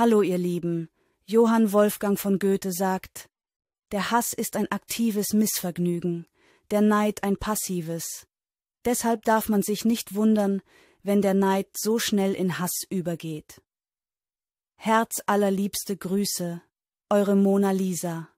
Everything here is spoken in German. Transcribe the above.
Hallo ihr Lieben, Johann Wolfgang von Goethe sagt, der Hass ist ein aktives Missvergnügen, der Neid ein passives. Deshalb darf man sich nicht wundern, wenn der Neid so schnell in Hass übergeht. Herz allerliebste Grüße, eure Mona Lisa.